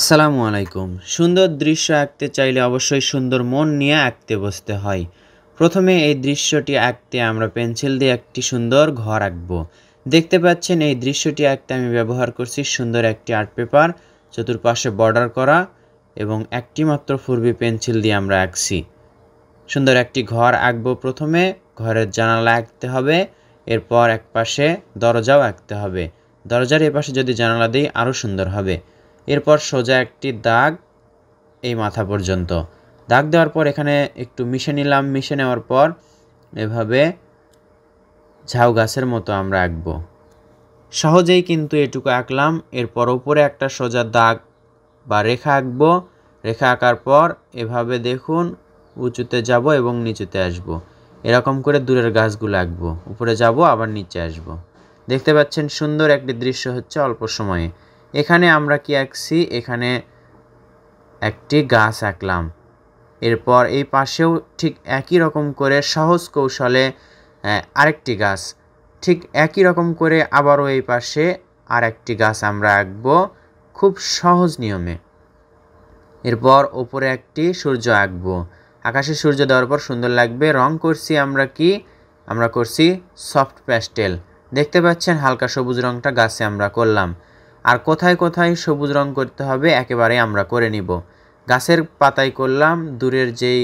আসসালামু আলাইকুম সুন্দর দৃশ্য আঁকতে চাইলে অবশ্যই সুন্দর মন নিয়ে আঁকতে বসতে হয় প্রথমে এই দৃশ্যটি আঁকতে আমরা পেন্সিল দিয়ে একটি সুন্দর ঘর আঁকবো দেখতে পাচ্ছেন এই দৃশ্যটি আঁকতে আমি ব্যবহার করছি সুন্দর একটি আর্ট পেপার চতুর্পাশে বর্ডার করা এবং একটি মাত্র ফুরবি পেন্সিল দিয়ে আমরা আঁকছি সুন্দর একটি ঘর আঁকবো প্রথমে ঘরের জানালা আঁকতে হবে এরপর এক পাশে দরজাও আঁকতে হবে দরজার এপাশে যদি জানালা দিই আরও সুন্দর হবে এরপর সোজা একটি দাগ এই মাথা পর্যন্ত দাগ দেওয়ার পর এখানে একটু মিশে নিলাম মিশে নেওয়ার পর এভাবে ঝাউ গাছের মতো আমরা আঁকব সহজেই কিন্তু এটুকু আঁকলাম এরপর ওপরে একটা সোজা দাগ বা রেখা আঁকবো রেখা আঁকার পর এভাবে দেখুন উঁচুতে যাব এবং নিচুতে আসব। এরকম করে দূরের গাছগুলো আঁকবো উপরে যাব আবার নিচে আসব। দেখতে পাচ্ছেন সুন্দর একটি দৃশ্য হচ্ছে অল্প সময়ে এখানে আমরা কি আঁকছি এখানে একটি গাছ আঁকলাম এরপর এই পাশেও ঠিক একই রকম করে সহজ কৌশলে আরেকটি গাছ ঠিক একই রকম করে আবারও এই পাশে আর একটি গাছ আমরা আঁকব খুব সহজ নিয়মে এরপর ওপরে একটি সূর্য আঁকব আকাশে সূর্য দেওয়ার পর সুন্দর লাগবে রং করছি আমরা কি আমরা করছি সফট প্যাস্টেল দেখতে পাচ্ছেন হালকা সবুজ রংটা গাছে আমরা করলাম আর কোথায় কোথায় সবুজ রং করতে হবে একেবারে আমরা করে নিব গাছের পাতায় করলাম দূরের যেই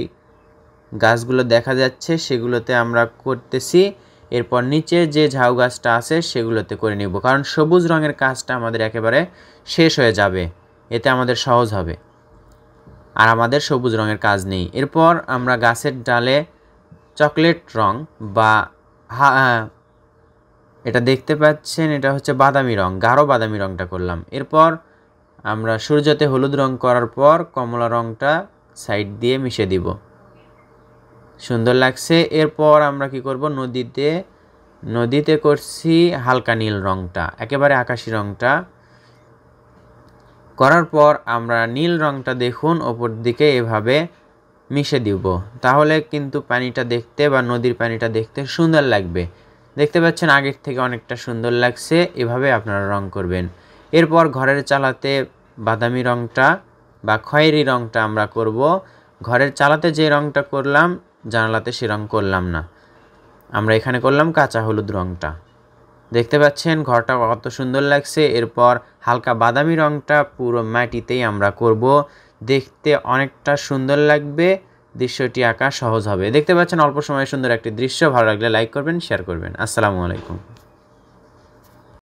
গাছগুলো দেখা যাচ্ছে সেগুলোতে আমরা করতেছি এরপর নিচে যে ঝাউ গাছটা আছে সেগুলোতে করে নিব কারণ সবুজ রঙের কাজটা আমাদের একেবারে শেষ হয়ে যাবে এতে আমাদের সহজ হবে আর আমাদের সবুজ রঙের কাজ নেই এরপর আমরা গাছের ডালে চকলেট রং বা এটা দেখতে পাচ্ছেন এটা হচ্ছে বাদামি রং গাঢ় বাদামি রংটা করলাম এরপর আমরা সূর্যতে হলুদ রং করার পর কমলা রংটা সাইড দিয়ে মিশে দিব সুন্দর লাগছে এরপর আমরা কি করব নদীতে নদীতে করছি হালকা নীল রংটা একেবারে আকাশি রংটা করার পর আমরা নীল রংটা দেখুন ওপর দিকে এভাবে মিশে দিব তাহলে কিন্তু পানিটা দেখতে বা নদীর পানিটা দেখতে সুন্দর লাগবে দেখতে পাচ্ছেন আগের থেকে অনেকটা সুন্দর লাগছে এভাবে আপনারা রং করবেন এরপর ঘরের চালাতে বাদামি রংটা বা খয়েরি রংটা আমরা করব ঘরের চালাতে যে রংটা করলাম জানালাতে সে রং করলাম না আমরা এখানে করলাম কাঁচা হলুদ রংটা দেখতে পাচ্ছেন ঘরটা কত সুন্দর লাগছে এরপর হালকা বাদামি রংটা পুরো মাটিতেই আমরা করব দেখতে অনেকটা সুন্দর লাগবে দৃশ্যটি আঁকা সহজ হবে দেখতে পাচ্ছেন অল্প সময়ে সুন্দর একটি দৃশ্য ভালো লাগলে লাইক করবেন শেয়ার করবেন আসসালামু আলাইকুম